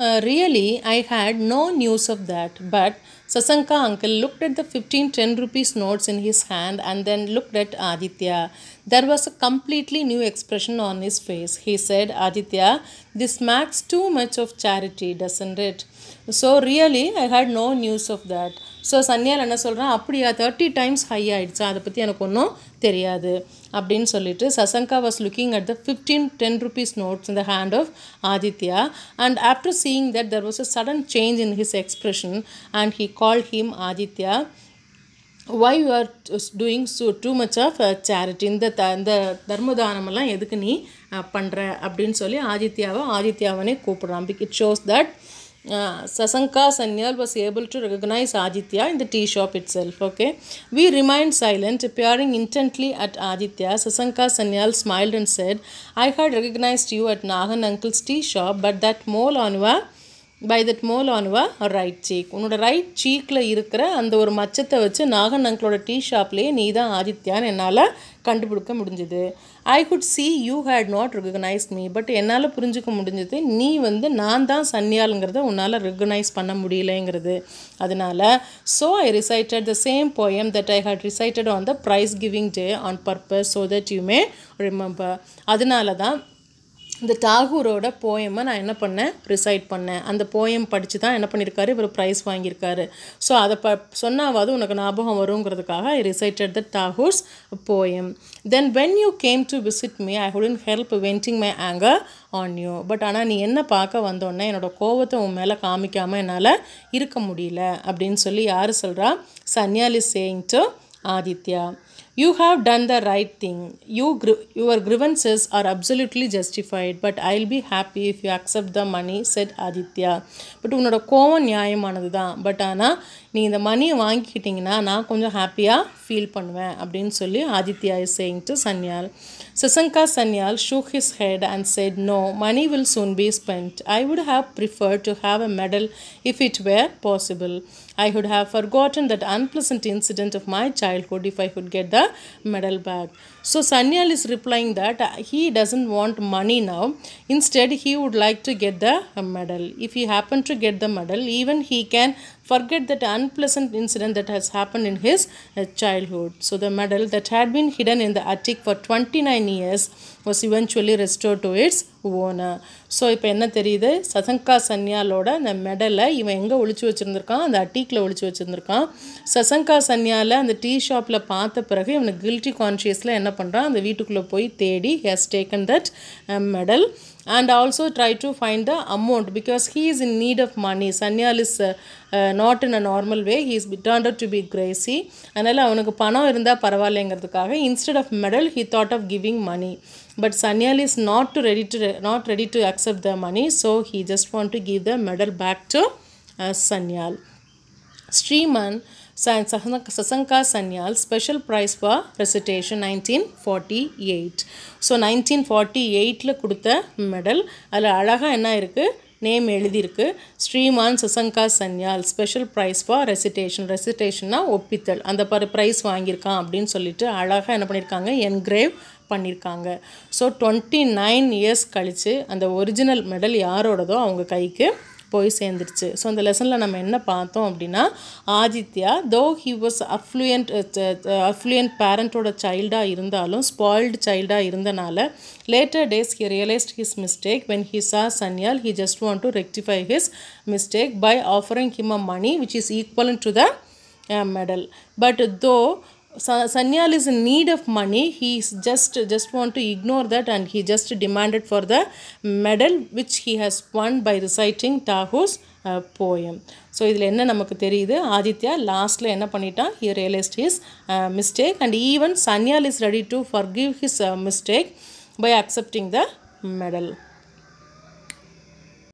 Uh, really, I had no news of that, but Sasanka uncle looked at the 15 10 rupees notes in his hand and then looked at Aditya. There was a completely new expression on his face. He said, Aditya, this smacks too much of charity, doesn't it? So, really, I had no news of that. So Sanyal என்ன சொல்கிறான் அப்படியா thirty times high ஆகிடுச்சா அதை பற்றி எனக்கு ஒன்றும் தெரியாது அப்படின்னு சொல்லிட்டு Sasanka was looking at the fifteen ten rupees notes இந்த hand of Aditya and after seeing that there was a sudden change in his expression and he call him Aditya why you are doing so too much of charity இந்த த இந்த தர்மதானமெல்லாம் எதுக்கு நீ பண்ணுற அப்படின்னு சொல்லி ஆதித்யாவை ஆதித்யாவனே கூப்பிட்றான் big it shows that Sasanka Sanyal was able to recognize Ajitya in the tea shop itself. Okay, we remained silent, peering intently at Ajitya. Sasanka Sanyal smiled and said, "I had recognized you at Nahan uncle's tea shop, but that mole Anwa." By that mole on வ right cheek உன்னோட right சீக்கில் இருக்கிற அந்த ஒரு மச்சத்தை வச்சு Nagan tea ஷாப்லேயே நீ தான் ஆதித்யான்னு என்னால் கண்டுபிடிக்க முடிஞ்சுது I could see you had not recognise me but என்னால் புரிஞ்சுக்க முடிஞ்சது நீ வந்து நான் தான் சன்னியாளுங்கிறத உன்னால் ரெகனைஸ் பண்ண முடியலைங்கிறது அதனால் so I recited the same poem that I had recited on the prize giving day on purpose so that you may remember அதனால தான் இந்த தாகூரோட போயமை நான் என்ன பண்ணேன் ரிசைட் பண்ணேன் அந்த போயம் படித்து தான் என்ன பண்ணியிருக்காரு இவர் ப்ரைஸ் வாங்கியிருக்காரு ஸோ அதை ப சொன்னாவது உனக்கு ஞாபகம் வருங்கிறதுக்காக I recited the Tagore's poem then when you came to visit me I hadn't help venting my anger on you but ஆனால் நீ என்ன பார்க்க வந்தோடனே என்னோடய கோவத்தை உன் மேலே காமிக்காமல் என்னால் இருக்க முடியல அப்படின்னு சொல்லி யார் சொல்கிறா Sanyal is saying to Aditya You have done the right thing. You, your grievances are absolutely justified, but I'll be happy if you accept the money, said Aditya. But உன்னோட கோவம் நியாயமானது தான் பட் ஆனால் நீ இந்த மணியை வாங்கிக்கிட்டிங்கன்னா நான் கொஞ்சம் ஹாப்பியாக ஃபீல் பண்ணுவேன் அப்படின்னு சொல்லி Aditya is saying to Sanyal Sasanka Sanyal shook his head and said no money will soon be spend I would have prefer to have a medal if it were possible I would have forgotten that unpleasant incident of my childhood if I would get the medal back so Sanyal is replying that he doesn't want money now instead he would like to get the medal if he happen to get the medal even he can forget that un unpleasant incident that has happened in his uh, childhood. So the medal that had been hidden in the attic for 29 years was eventually restored to its owner so இப்போ என்ன தெரியுது சசங்கா சன்யாலோட அந்த மெடலை இவன் எங்கே ஒழிச்சு வச்சுருந்துருக்கான் அந்த அட்டீக்கில் ஒழிச்சு வச்சுருந்துருக்கான் சசங்கா சன்யாவில் அந்த டீ ஷாப்பில் பார்த்த பிறகு இவனுக்கு கில்ட்டி கான்ஷியஸில் என்ன பண்ணுறான் அந்த வீட்டுக்குள்ளே போய் தேடி has taken that medal and also try to find the amount because he is in need of money Sanyal is not in a normal way he is turned to be crazy அதனால் அவனுக்கு பணம் இருந்தால் பரவாயில்லைங்கிறதுக்காக instead of medal he thought of giving money but Sanyal is not to ready to not ready to accept the money so he just want to give the medal back to Sanyal Shriman Sasanka Sanyal special prize for recitation nineteen forty eight so nineteen forty எயிட்டில் கொடுத்த medal அதில் அழகாக என்ன இருக்குது name எழுதியிருக்கு Shriman Susanka Sanyal special prize for recitation ரெசிடேஷன்னா ஒப்பித்தல் அந்த பர் ப்ரைஸ் வாங்கியிருக்கான் அப்படின்னு சொல்லிட்டு அழகாக என்ன பண்ணியிருக்காங்க என்கிரேவ் பண்ணியிருக்காங்க ஸோ டுவெண்ட்டி நைன் இயர்ஸ் கழித்து அந்த ஒரிஜினல் மெடல் யாரோடதோ அவங்க கைக்கு போய் சேர்ந்துருச்சு ஸோ அந்த லெசனில் நம்ம என்ன பார்த்தோம் அப்படின்னா Aditya though he was affluent affluent பேரண்ட்டோட சைல்டாக இருந்தாலும் ஸ்பாயில்டு சைல்டாக இருந்தனால later days he realised his mistake when he saw Sanyal he just want to rectify his mistake by offering him a money which is equal to the medal but though Sanyal is in need of money he just just want to ignore that and he just demanded for the medal which he has won by reciting டாகோஸ் poem so இதில் என்ன நமக்கு தெரியுது ஆதித்யா லாஸ்ட்டில் என்ன பண்ணிட்டான் here realised his mistake and even Sanyal is ready to forgive his mistake by accepting the medal